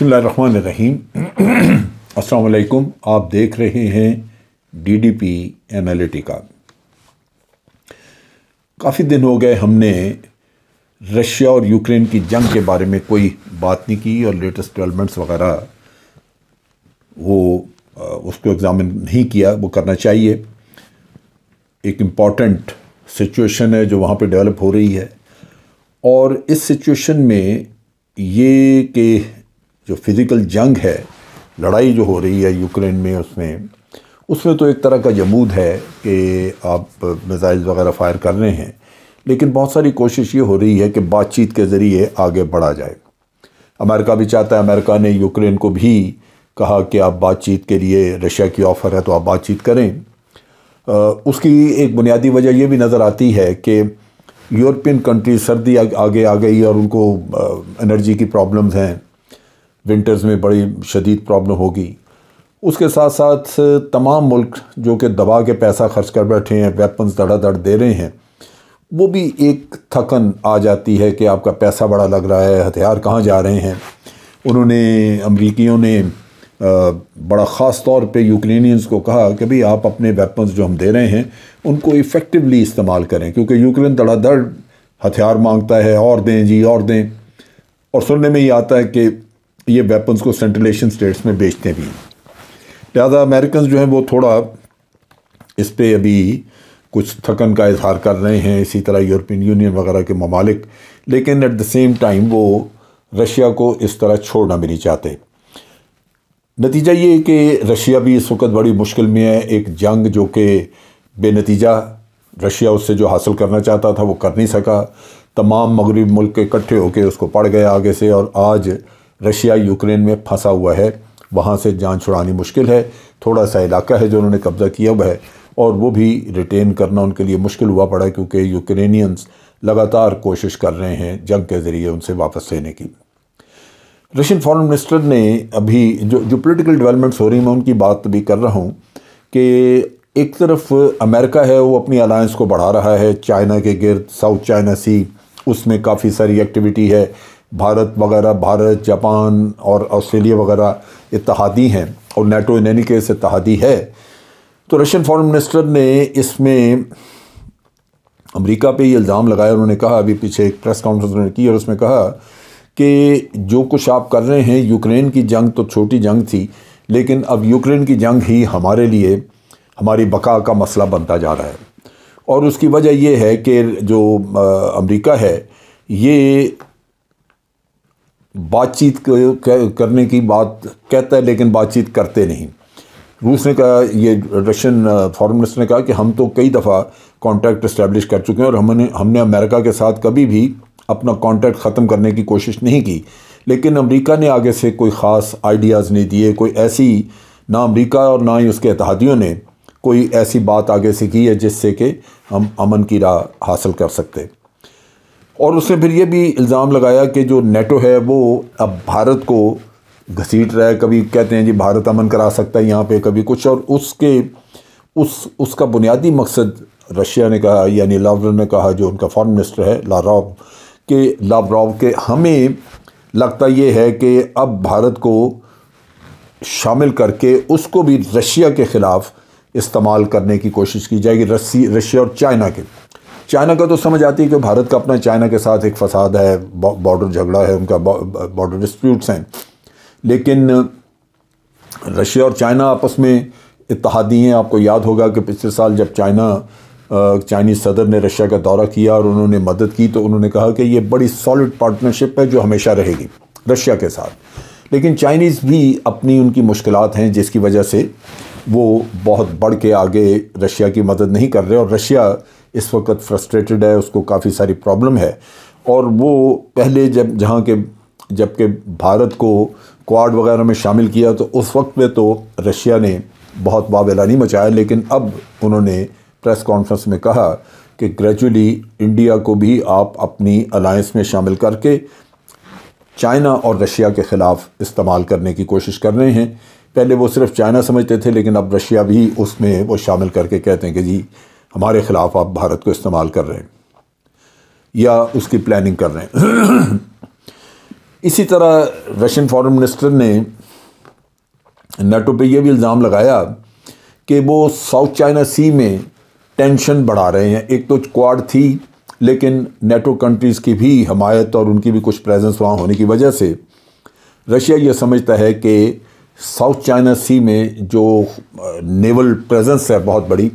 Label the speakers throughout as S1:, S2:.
S1: बसमीम असलकुम आप देख रहे हैं D D P M L A T का काफ़ी दिन हो गए हमने रशिया और यूक्रेन की जंग के बारे में कोई बात नहीं की और लेटेस्ट डेवलपमेंट्स वगैरह वो उसको एग्ज़ामिन नहीं किया वो करना चाहिए एक इम्पॉर्टेंट सिचुएशन है जो वहाँ पे डेवलप हो रही है और इस सिचुएशन में ये कि जो फिज़िकल जंग है लड़ाई जो हो रही है यूक्रेन में उसमें उसमें तो एक तरह का जमूद है कि आप मिज़ाइल वगैरह फायर कर रहे हैं लेकिन बहुत सारी कोशिश ये हो रही है कि बातचीत के ज़रिए आगे बढ़ा जाए अमेरिका भी चाहता है अमेरिका ने यूक्रेन को भी कहा कि आप बातचीत के लिए रशिया की ऑफ़र है तो आप बातचीत करें आ, उसकी एक बुनियादी वजह यह भी नज़र आती है कि यूरोपियन कंट्री सर्दी आगे आ गई और उनको एनर्जी की प्रॉब्लम्स हैं विंटर्स में बड़ी शदीद प्रॉब्लम होगी उसके साथ साथ तमाम मुल्क जो कि दबा के पैसा खर्च कर बैठे हैं वेपन्स धड़ाधड़ दे रहे हैं वो भी एक थकन आ जाती है कि आपका पैसा बड़ा लग रहा है हथियार कहाँ जा रहे हैं उन्होंने अमरीकियों ने बड़ा ख़ास तौर पे यूक्रेनियंस को कहा कि भाई आप अपने वेपन्स जो हम दे रहे हैं उनको इफ़ेक्टिवली इस्तेमाल करें क्योंकि यूक्रेन धड़ाधड़ हथियार मांगता है और दें जी और दें और सुनने में ये आता है कि ये वेपन्स को सेंट्रल एशियन स्टेट्स में बेचते भी हैं लिहाजा अमेरिकन जो हैं वो थोड़ा इस पर अभी कुछ थकन का इजहार कर रहे हैं इसी तरह यूरोपियन यूनियन वगैरह के ममालिक लेकिन एट द सेम टाइम वो रशिया को इस तरह छोड़ना भी नहीं चाहते नतीजा ये कि रशिया भी इस वक्त बड़ी मुश्किल में है एक जंग जो कि बेनतीजा रशिया उससे जो हासिल करना चाहता था वो कर नहीं सका तमाम मगरब मुल्क इकट्ठे होकर उसको पड़ गए आगे से और आज रशिया यूक्रेन में फंसा हुआ है वहाँ से जान छुड़ानी मुश्किल है थोड़ा सा इलाका है जो उन्होंने कब्ज़ा किया हुआ है और वो भी रिटेन करना उनके लिए मुश्किल हुआ पड़ा क्योंकि यूक्रेनियंस लगातार कोशिश कर रहे हैं जंग के ज़रिए उनसे वापस लेने की रशियन फॉरेन मिनिस्टर ने अभी जो जो पोलिटिकल डेवलपमेंट्स हो रही मैं उनकी बात भी कर रहा हूँ कि एक तरफ अमेरिका है वो अपनी अलायंस को बढ़ा रहा है चाइना के गिरद साउथ चाइना सी उसमें काफ़ी सारी एक्टिविटी है भारत वगैरह भारत जापान और ऑस्ट्रेलिया वगैरह इतिहादी हैं और नेटो इन एनी केस इतिहादी है तो रशियन फॉरेन मिनिस्टर ने इसमें अमेरिका पे ये इल्ज़ाम लगाया उन्होंने कहा अभी पीछे एक प्रेस कॉन्फ्रेंस उन्होंने की और उसमें कहा कि जो कुछ आप कर रहे हैं यूक्रेन की जंग तो छोटी जंग थी लेकिन अब यूक्रेन की जंग ही हमारे लिए हमारी बका का मसला बनता जा रहा है और उसकी वजह यह है कि जो अमेरिका है ये बातचीत करने की बात कहता है लेकिन बातचीत करते नहीं रूस ने कहा ये रशियन फॉरन मिनिस्टर ने कहा कि हम तो कई दफ़ा कांटेक्ट इस्टेब्लिश कर चुके हैं और हमने हमने अमेरिका के साथ कभी भी अपना कांटेक्ट ख़त्म करने की कोशिश नहीं की लेकिन अमेरिका ने आगे से कोई ख़ास आइडियाज़ नहीं दिए कोई ऐसी ना अमेरिका और ना ही उसके इतिहादियों ने कोई ऐसी बात आगे से की है जिससे कि हम अमन की राह हासिल कर सकते और उसने फिर ये भी इल्ज़ाम लगाया कि जो नेटो है वो अब भारत को घसीट रहा है कभी कहते हैं जी भारत अमन करा सकता है यहाँ पे कभी कुछ और उसके उस उसका बुनियादी मकसद रशिया ने कहा यानी लावरव ने कहा जो उनका फ़ॉरन मिनिस्टर है लारॉव के लावरॉव के हमें लगता ये है कि अब भारत को शामिल करके उसको भी रशिया के ख़िलाफ़ इस्तेमाल करने की कोशिश की जाएगी रसी रशिया और चाइना के चाइना का तो समझ आती है कि भारत का अपना चाइना के साथ एक फसाद है बॉर्डर झगड़ा है उनका बॉर्डर डिस्प्यूट्स हैं लेकिन रशिया और चाइना आपस में इतिहादी हैं आपको याद होगा कि पिछले साल जब चाइना चाइनीज़ सदर ने रशिया का दौरा किया और उन्होंने मदद की तो उन्होंने कहा कि ये बड़ी सॉलिड पार्टनरशिप है जो हमेशा रहेगी रशिया के साथ लेकिन चाइनीज़ भी अपनी उनकी मुश्किल हैं जिसकी वजह से वो बहुत बढ़ के आगे रशिया की मदद नहीं कर रहे और रशिया इस वक्त फ्रस्ट्रेटेड है उसको काफ़ी सारी प्रॉब्लम है और वो पहले जब जहाँ के जबकि भारत को क्वाड वगैरह में शामिल किया तो उस वक्त में तो रशिया ने बहुत बावेलानी मचाया लेकिन अब उन्होंने प्रेस कॉन्फ्रेंस में कहा कि ग्रेजुअली इंडिया को भी आप अपनी अलायंस में शामिल करके चाइना और रशिया के ख़िलाफ़ इस्तेमाल करने की कोशिश कर रहे हैं पहले वो सिर्फ चाइना समझते थे लेकिन अब रशिया भी उसमें वो शामिल करके कहते हैं कि जी हमारे ख़िलाफ़ आप भारत को इस्तेमाल कर रहे हैं या उसकी प्लानिंग कर रहे हैं इसी तरह रशियन फॉरेन मिनिस्टर ने नेटो पे यह भी इल्ज़ाम लगाया कि वो साउथ चाइना सी में टेंशन बढ़ा रहे हैं एक तो क्वाड थी लेकिन नेटो कंट्रीज़ की भी हमायत और उनकी भी कुछ प्रेजेंस वहाँ होने की वजह से रशिया यह समझता है कि साउथ चाइना सी में जो नेवल प्रेजेंस है बहुत बड़ी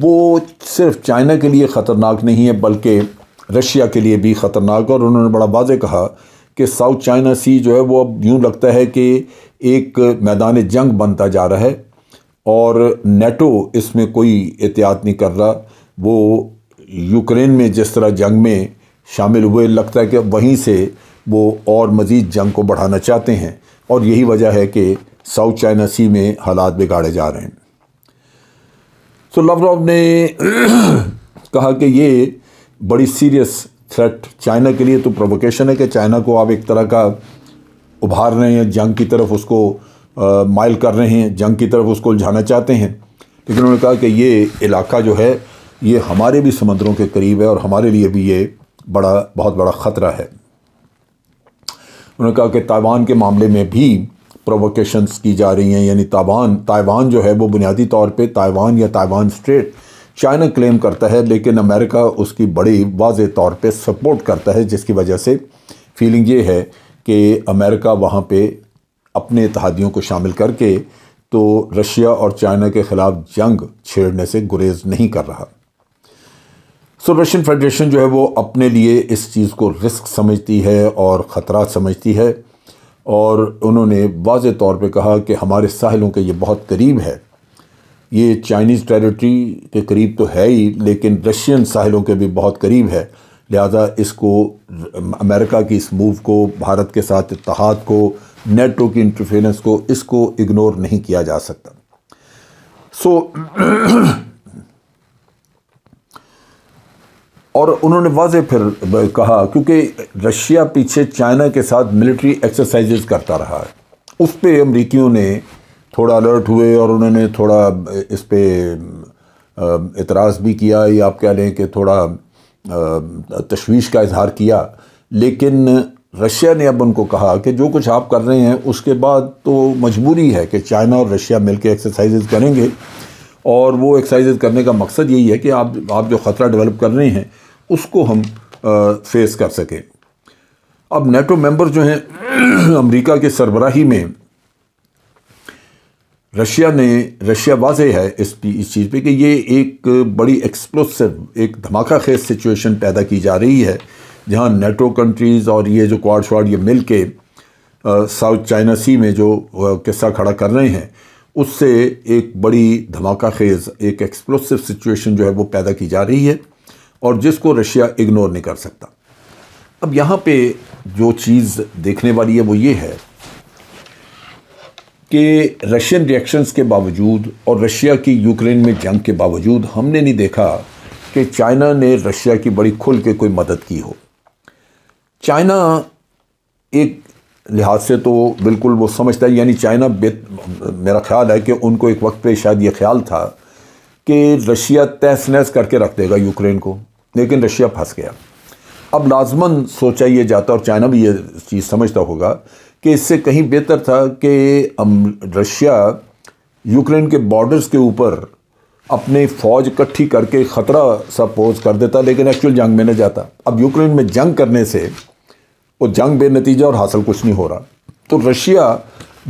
S1: वो सिर्फ चाइना के लिए ख़तरनाक नहीं है बल्कि रशिया के लिए भी ख़तरनाक और उन्होंने बड़ा वाजे कहा कि साउथ चाइना सी जो है वो अब यूँ लगता है कि एक मैदान जंग बनता जा रहा है और नेटो इसमें कोई एहतियात नहीं कर रहा वो यूक्रेन में जिस तरह जंग में शामिल हुए लगता है कि वहीं से वो और मज़ीद जंग को बढ़ाना चाहते हैं और यही वजह है कि साउथ चाइना सी में हालात बिगाड़े जा रहे हैं सो लवरॉव ने कहा कि ये बड़ी सीरियस थ्रेट चाइना के लिए तो प्रोवोकेशन है कि चाइना को आप एक तरह का उभार रहे हैं जंग की तरफ उसको आ, माइल कर रहे हैं जंग की तरफ उसको उलझाना चाहते हैं लेकिन उन्होंने कहा कि ये इलाका जो है ये हमारे भी समंदरों के करीब है और हमारे लिए भी ये बड़ा बहुत बड़ा ख़तरा है उन्होंने कहा कि ताइवान के मामले में भी प्रोवोकेशंस की जा रही हैं यानी तावान ताइवान जो है वो बुनियादी तौर पे ताइवान या ताइवान स्टेट चाइना क्लेम करता है लेकिन अमेरिका उसकी बड़ी वाज तौर पे सपोर्ट करता है जिसकी वजह से फीलिंग ये है कि अमेरिका वहाँ पे अपने इतिहादियों को शामिल करके तो रशिया और चाइना के ख़िलाफ़ जंग छेड़ने से गुरेज नहीं कर रहा सो रशियन फेडरेशन जो है वो अपने लिए इस चीज़ को रिस्क समझती है और ख़तरा समझती है और उन्होंने वाज तौर पे कहा कि हमारे साहिलों के ये बहुत करीब है ये चाइनीज़ टेरिटरी के करीब तो है ही लेकिन रशियन साहिलों के भी बहुत करीब है लिहाजा इसको अमेरिका की इस मूव को भारत के साथ इतहाद को नेटो की इंटरफेरेंस को इसको इग्नोर नहीं किया जा सकता सो so, और उन्होंने वाजे फिर कहा क्योंकि रशिया पीछे चाइना के साथ मिलिट्री एक्सरसाइजेज करता रहा है उस पर अमरीकियों ने थोड़ा अलर्ट हुए और उन्होंने थोड़ा इस पर एतराज़ भी किया या आप कह लें कि थोड़ा तशवीश का इजहार किया लेकिन रशिया ने अब उनको कहा कि जो कुछ आप कर रहे हैं उसके बाद तो मजबूरी है कि चाइना और रशिया मिलकर एक्सरसाइजेज करेंगे और वो एक्सरसाइजेज करने का मकसद यही है कि आप आप जो ख़तरा डेवलप कर रहे हैं उसको हम फेस कर सकें अब नेटो मेंबर जो हैं अमेरिका के सरबराही में रशिया ने रशिया वाज है इस पी इस चीज़ पे कि ये एक बड़ी एक्सप्लोसिव एक धमाका खेज सिचुएशन पैदा की जा रही है जहाँ नेटो कंट्रीज़ और ये जो क्वाड श्वाड ये मिल के साउथ चाइना सी में जो किस्सा खड़ा कर रहे हैं उससे एक बड़ी धमाका खेज एक एक्सप्लोसिव सिचुएशन जो है वो पैदा की जा रही है और जिसको रशिया इग्नोर नहीं कर सकता अब यहाँ पे जो चीज़ देखने वाली है वो ये है कि रशियन रिएक्शंस के बावजूद और रशिया की यूक्रेन में जंग के बावजूद हमने नहीं देखा कि चाइना ने रशिया की बड़ी खुल के कोई मदद की हो चाइना एक लिहाज से तो बिल्कुल वो समझता है यानी चाइना मेरा ख्याल है कि उनको एक वक्त पे शायद ये ख्याल था कि रशिया तहस नहस करके रख देगा यूक्रेन को लेकिन रशिया फंस गया अब लाजमन सोचा ये जाता और चाइना भी ये चीज़ समझता होगा कि इससे कहीं बेहतर था कि रशिया यूक्रेन के बॉर्डर्स के ऊपर अपने फौज इकट्ठी करके ख़तरा सा पोज कर देता लेकिन एक्चुअल जंग में न जाता अब यूक्रेन में जंग करने से वो जंग बेनतीजा और हासिल कुछ नहीं हो रहा तो रशिया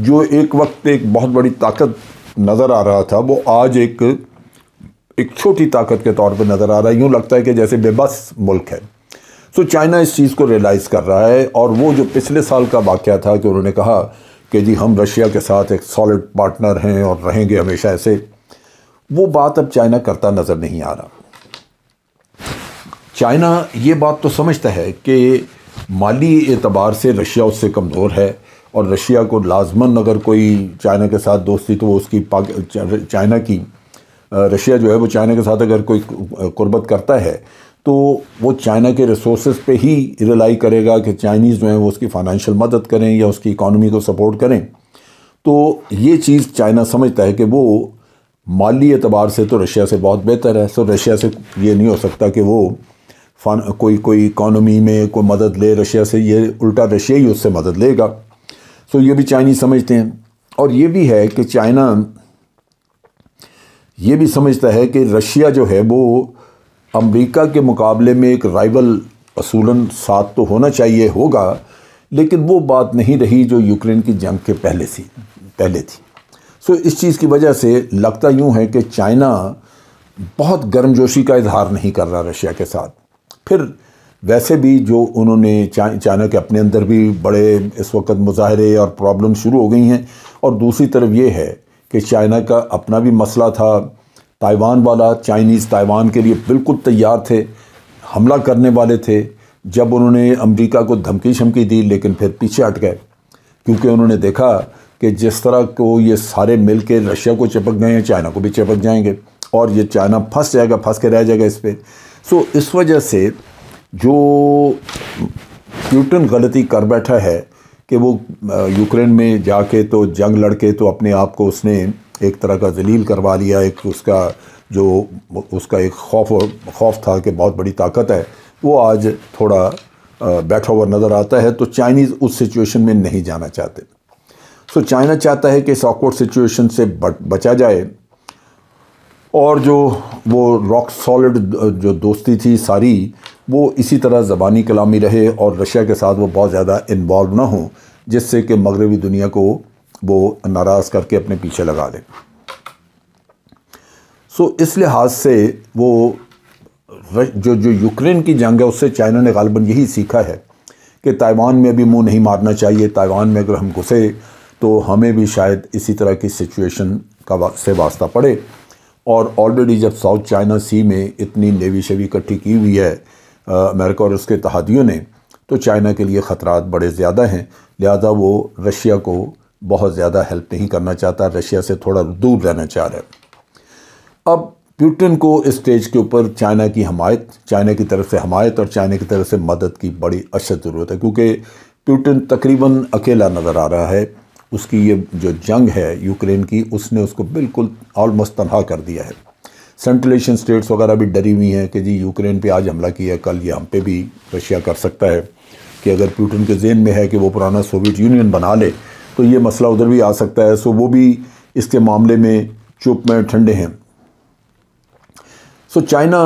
S1: जो एक वक्त एक बहुत बड़ी ताकत नज़र आ रहा था वो आज एक एक छोटी ताकत के तौर पर नज़र आ रहा है यूँ लगता है कि जैसे बेबस मुल्क है सो चाइना इस चीज़ को रियलाइज़ कर रहा है और वो जो पिछले साल का वाक़ था कि उन्होंने कहा कि जी हम रशिया के साथ एक सॉलिड पार्टनर हैं और रहेंगे हमेशा ऐसे वो बात अब चाइना करता नज़र नहीं आ रहा चाइना ये बात तो समझता है कि माली एतबार से रशिया उससे कमज़ोर है और रशिया को लाजमन अगर कोई चाइना के साथ दोस्ती तो वो उसकी चाइना की रशिया जो है वो चाइना के साथ अगर कोई कुर्बत करता है तो वो चाइना के रिसोर्स पे ही रिलाई करेगा कि चाइनीज़ जो है वो उसकी फाइनेंशियल मदद करें या उसकी इकानमी को सपोर्ट करें तो ये चीज़ चाइना समझता है कि वो माली एतबार से तो रशिया से बहुत बेहतर है सो रशिया से ये नहीं हो सकता कि वो कोई कोई इकानमी में कोई मदद ले रशिया से ये उल्टा रशिया ही उससे मदद लेगा सो ये भी चाइनीज़ समझते हैं और ये भी है कि चाइना ये भी समझता है कि रशिया जो है वो अमेरिका के मुकाबले में एक राइवल असूलन साथ तो होना चाहिए होगा लेकिन वो बात नहीं रही जो यूक्रेन की जंग के पहले थी पहले थी सो इस चीज़ की वजह से लगता यूँ है कि चाइना बहुत गर्मजोशी का इजहार नहीं कर रहा रशिया के साथ फिर वैसे भी जो उन्होंने चाइना के अपने अंदर भी बड़े इस वक्त मुजाहरे और प्रॉब्लम शुरू हो गई हैं और दूसरी तरफ ये है कि चाइना का अपना भी मसला था ताइवान वाला चाइनीज़ ताइवान के लिए बिल्कुल तैयार थे हमला करने वाले थे जब उन्होंने अमेरिका को धमकी शमकी दी लेकिन फिर पीछे हट गए क्योंकि उन्होंने देखा कि जिस तरह को ये सारे मिल के रशिया को चिपक गए हैं चाइना को भी चिपक जाएंगे और ये चाइना फंस जाएगा फंस के रह जाएगा इस पर सो इस वजह से जो प्यूटन गलती कर बैठा है कि वो यूक्रेन में जाके तो जंग लड़ के तो अपने आप को उसने एक तरह का जलील करवा लिया एक उसका जो उसका एक खौफ खौफ था कि बहुत बड़ी ताकत है वो आज थोड़ा बैठा हुआ नज़र आता है तो चाइनीज़ उस सिचुएशन में नहीं जाना चाहते सो चाइना चाहता है कि इस ऑकवर्ड सिचुएशन से बचा जाए और जो वो रॉक सॉलिड जो दोस्ती थी सारी वो इसी तरह ज़बानी कलामी रहे और रशिया के साथ वो बहुत ज़्यादा इन्वॉल्व ना हो जिससे कि मगरबी दुनिया को वो नाराज़ करके अपने पीछे लगा दें सो इस लिहाज से वो जो जो यूक्रेन की जंग है उससे चाइना ने गालबन यही सीखा है कि ताइवान में भी मुंह नहीं मारना चाहिए ताइवान में अगर हम घुसे तो हमें भी शायद इसी तरह की सिचुएशन का वा, से वास्ता पड़े और ऑलरेडी जब साउथ चाइना सी में इतनी नेवी शेवी इकट्ठी की हुई है अमेरिका और उसके तहादियों ने तो चाइना के लिए ख़तरा बड़े ज़्यादा हैं लिहाजा वो रशिया को बहुत ज़्यादा हेल्प नहीं करना चाहता रशिया से थोड़ा दूर रहना चाह रहा है अब प्यूटन को इस स्टेज के ऊपर चाइना की हमायत चाइना की तरफ से हमायत और चाइना की तरफ से मदद की बड़ी अशद ज़रूरत है क्योंकि प्यूटन तकरीबन अकेला नज़र आ रहा है उसकी ये जो जंग है यूक्रेन की उसने उसको बिल्कुल ऑलमोस्ट तनहा कर दिया है सेंट्रलेशन स्टेट्स वगैरह भी डरी हुई हैं कि जी यूक्रेन पे आज हमला किया कल ये हम पे भी रशिया कर सकता है कि अगर प्यूटन के जेन में है कि वो पुराना सोवियत यूनियन बना ले तो ये मसला उधर भी आ सकता है सो वो भी इसके मामले में चुप में ठंडे हैं सो चाइना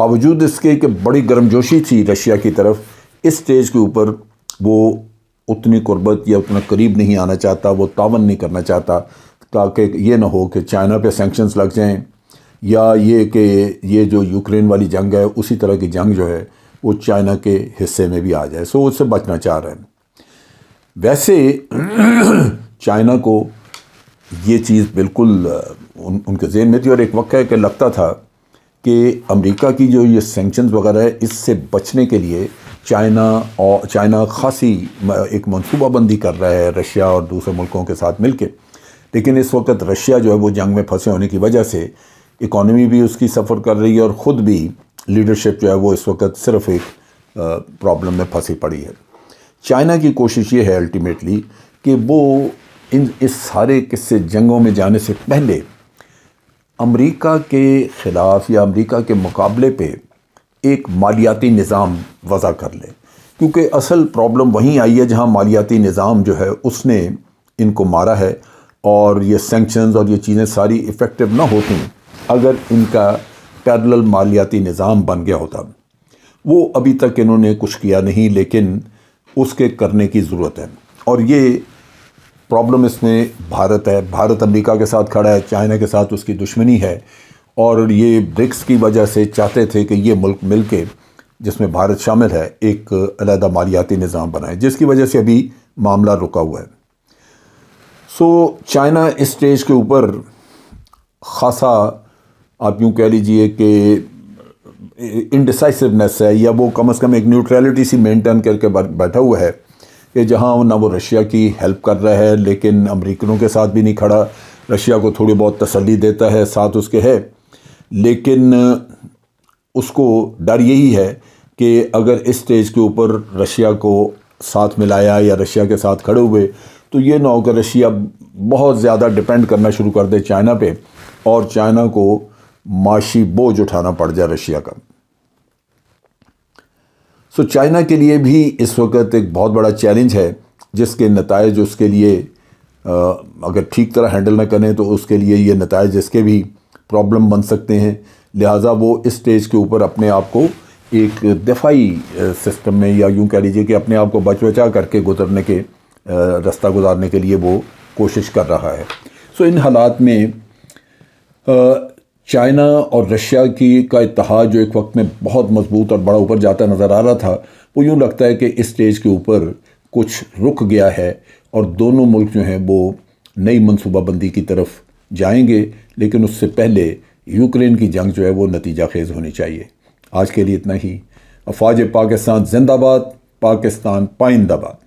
S1: बावजूद इसके कि बड़ी गर्मजोशी थी रशिया की तरफ इस स्टेज के ऊपर वो उतनी कुर्बत या उतना करीब नहीं आना चाहता वो तावन नहीं करना चाहता ताकि ये ना हो कि चाइना पे सेंक्शंस लग जाएं या ये कि ये जो यूक्रेन वाली जंग है उसी तरह की जंग जो है वो चाइना के हिस्से में भी आ जाए सो उससे बचना चाह रहे हैं वैसे चाइना को ये चीज़ बिल्कुल उन, उनके जेन में थी और एक वक्त है कि लगता था कि अमेरिका की जो ये सेंक्शन वगैरह है इससे बचने के लिए चाइना और चाइना खासी एक मनसूबाबंदी कर रहा है रशिया और दूसरे मुल्कों के साथ मिलके लेकिन इस वक्त रशिया जो है वो जंग में फंसे होने की वजह से इकोनॉमी भी उसकी सफ़र कर रही है और ख़ुद भी लीडरशिप जो है वो इस वक्त सिर्फ एक प्रॉब्लम में फंसी पड़ी है चाइना की कोशिश ये है अल्टीमेटली कि वो इन इस सारे किस्से जंगों में जाने से पहले अमेरिका के ख़िलाफ़ या अमेरिका के मुकाबले पे एक मालियाती निज़ाम वज़ा कर ले क्योंकि असल प्रॉब्लम वहीं आई है जहां मालियाती निज़ाम जो है उसने इनको मारा है और ये सेंक्शंस और ये चीज़ें सारी इफ़ेक्टिव ना होती अगर इनका पैरल मालियाती निज़ाम बन गया होता वो अभी तक इन्होंने कुछ किया नहीं लेकिन उसके करने की ज़रूरत है और ये प्रॉब्लम इसमें भारत है भारत अमेरिका के साथ खड़ा है चाइना के साथ उसकी दुश्मनी है और ये ब्रिक्स की वजह से चाहते थे कि ये मुल्क मिल के जिसमें भारत शामिल है एक अलहदा मालियाती निज़ाम बनाए जिसकी वजह से अभी मामला रुका हुआ है सो चाइना इस स्टेज के ऊपर खासा आप यूँ कह लीजिए कि इनडिसाइसिवनेस है या वो कम अज़ कम एक न्यूट्रलिटी सी मेनटेन करके बैठा हुआ है कि जहाँ ना वो रशिया की हेल्प कर रहा है लेकिन अमरीकनों के साथ भी नहीं खड़ा रशिया को थोड़ी बहुत तसली देता है साथ उसके है लेकिन उसको डर यही है कि अगर इस स्टेज के ऊपर रशिया को साथ मिलाया या रशिया के साथ खड़े हुए तो ये ना होकर रशिया बहुत ज़्यादा डिपेंड करना शुरू कर दे चाइना पे और चाइना को माशी बोझ उठाना पड़ जाए रशिया का सो चाइना के लिए भी इस वक्त एक बहुत बड़ा चैलेंज है जिसके नतज उसके लिए अगर ठीक तरह हैंडल ना करें तो उसके लिए ये नतज इसके भी प्रॉब्लम बन सकते हैं लिहाजा वो इस स्टेज के ऊपर अपने आप को एक दफाई सिस्टम में या यूँ कह लीजिए कि अपने आप को बच बचा करके गुजरने के रास्ता गुजारने के लिए वो कोशिश कर रहा है सो इन हालात में चाइना और रशिया की का इतिहाद जो एक वक्त में बहुत मजबूत और बड़ा ऊपर जाता नज़र आ रहा था वो यूँ लगता है कि इस स्टेज के ऊपर कुछ रुक गया है और दोनों मुल्क जो हैं वो नई मनसूबाबंदी की तरफ जाएंगे लेकिन उससे पहले यूक्रेन की जंग जो है वो नतीजा खेज़ होनी चाहिए आज के लिए इतना ही अफवाज पाकिस्तान जिंदाबाद पाकिस्तान पाइंदाबाद